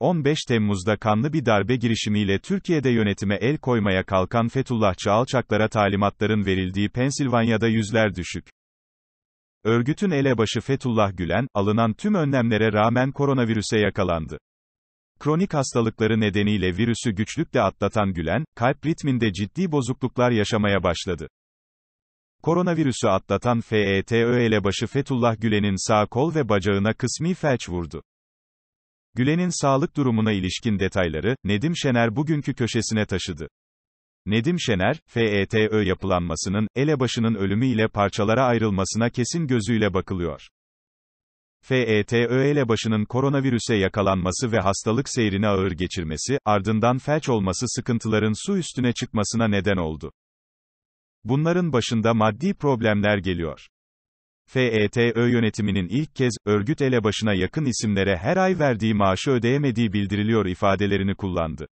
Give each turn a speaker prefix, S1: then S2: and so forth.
S1: 15 Temmuz'da kanlı bir darbe girişimiyle Türkiye'de yönetime el koymaya kalkan Fethullahçı alçaklara talimatların verildiği Pensilvanya'da yüzler düşük. Örgütün elebaşı Fethullah Gülen, alınan tüm önlemlere rağmen koronavirüse yakalandı. Kronik hastalıkları nedeniyle virüsü güçlükle atlatan Gülen, kalp ritminde ciddi bozukluklar yaşamaya başladı. Koronavirüsü atlatan FETÖ elebaşı Fethullah Gülen'in sağ kol ve bacağına kısmi felç vurdu. Gülen'in sağlık durumuna ilişkin detayları, Nedim Şener bugünkü köşesine taşıdı. Nedim Şener, FETÖ yapılanmasının, elebaşının ölümüyle parçalara ayrılmasına kesin gözüyle bakılıyor. FETÖ elebaşının koronavirüse yakalanması ve hastalık seyrini ağır geçirmesi, ardından felç olması sıkıntıların su üstüne çıkmasına neden oldu. Bunların başında maddi problemler geliyor. FETÖ yönetiminin ilk kez, örgüt elebaşına yakın isimlere her ay verdiği maaşı ödeyemediği bildiriliyor ifadelerini kullandı.